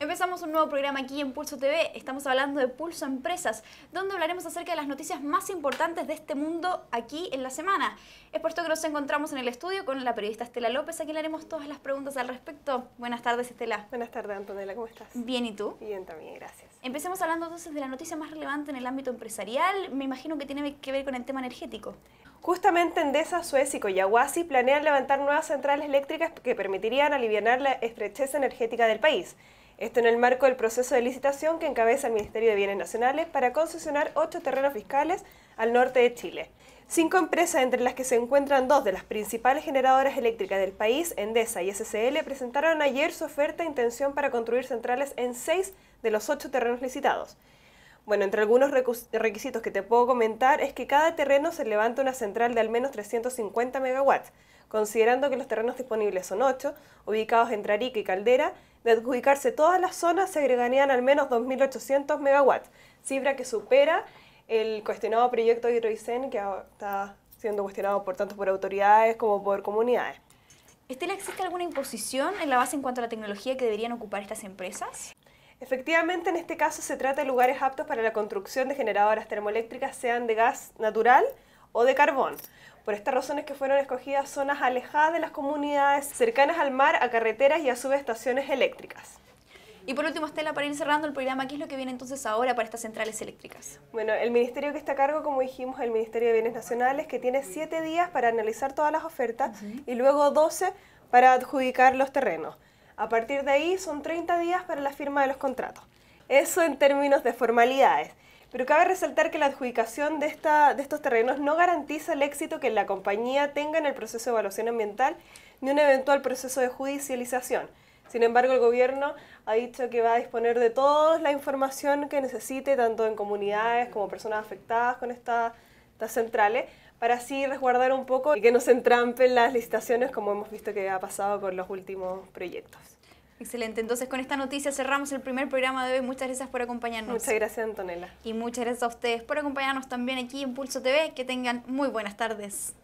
Empezamos un nuevo programa aquí en Pulso TV. Estamos hablando de Pulso Empresas, donde hablaremos acerca de las noticias más importantes de este mundo aquí en la semana. Es por esto que nos encontramos en el estudio con la periodista Estela López, a quien le haremos todas las preguntas al respecto. Buenas tardes, Estela. Buenas tardes, Antonella. ¿Cómo estás? Bien, ¿y tú? Bien, también, gracias. Empecemos hablando entonces de la noticia más relevante en el ámbito empresarial. Me imagino que tiene que ver con el tema energético. Justamente Endesa, Suez y Coyahuasi planean levantar nuevas centrales eléctricas que permitirían aliviar la estrechez energética del país. Esto en el marco del proceso de licitación que encabeza el Ministerio de Bienes Nacionales para concesionar ocho terrenos fiscales al norte de Chile. Cinco empresas, entre las que se encuentran dos de las principales generadoras eléctricas del país, Endesa y SCL, presentaron ayer su oferta e intención para construir centrales en seis de los ocho terrenos licitados. Bueno, entre algunos requisitos que te puedo comentar es que cada terreno se levanta una central de al menos 350 megawatts, considerando que los terrenos disponibles son 8, ubicados entre Arica y Caldera, de adjudicarse todas las zonas se agregarían al menos 2.800 megawatts, cifra que supera el cuestionado proyecto de que está siendo cuestionado por tanto por autoridades como por comunidades. Estela, ¿existe alguna imposición en la base en cuanto a la tecnología que deberían ocupar estas empresas? Efectivamente, en este caso se trata de lugares aptos para la construcción de generadoras termoeléctricas, sean de gas natural o de carbón. Por estas razones que fueron escogidas zonas alejadas de las comunidades, cercanas al mar, a carreteras y a subestaciones eléctricas. Y por último, Estela, para ir cerrando el programa, ¿qué es lo que viene entonces ahora para estas centrales eléctricas? Bueno, el ministerio que está a cargo, como dijimos, el Ministerio de Bienes Nacionales, que tiene siete días para analizar todas las ofertas y luego doce para adjudicar los terrenos. A partir de ahí son 30 días para la firma de los contratos. Eso en términos de formalidades. Pero cabe resaltar que la adjudicación de, esta, de estos terrenos no garantiza el éxito que la compañía tenga en el proceso de evaluación ambiental ni un eventual proceso de judicialización. Sin embargo, el gobierno ha dicho que va a disponer de toda la información que necesite, tanto en comunidades como personas afectadas con esta centrales, para así resguardar un poco y que no se entrampen las licitaciones como hemos visto que ha pasado con los últimos proyectos. Excelente, entonces con esta noticia cerramos el primer programa de hoy. Muchas gracias por acompañarnos. Muchas gracias Antonella. Y muchas gracias a ustedes por acompañarnos también aquí en Pulso TV. Que tengan muy buenas tardes.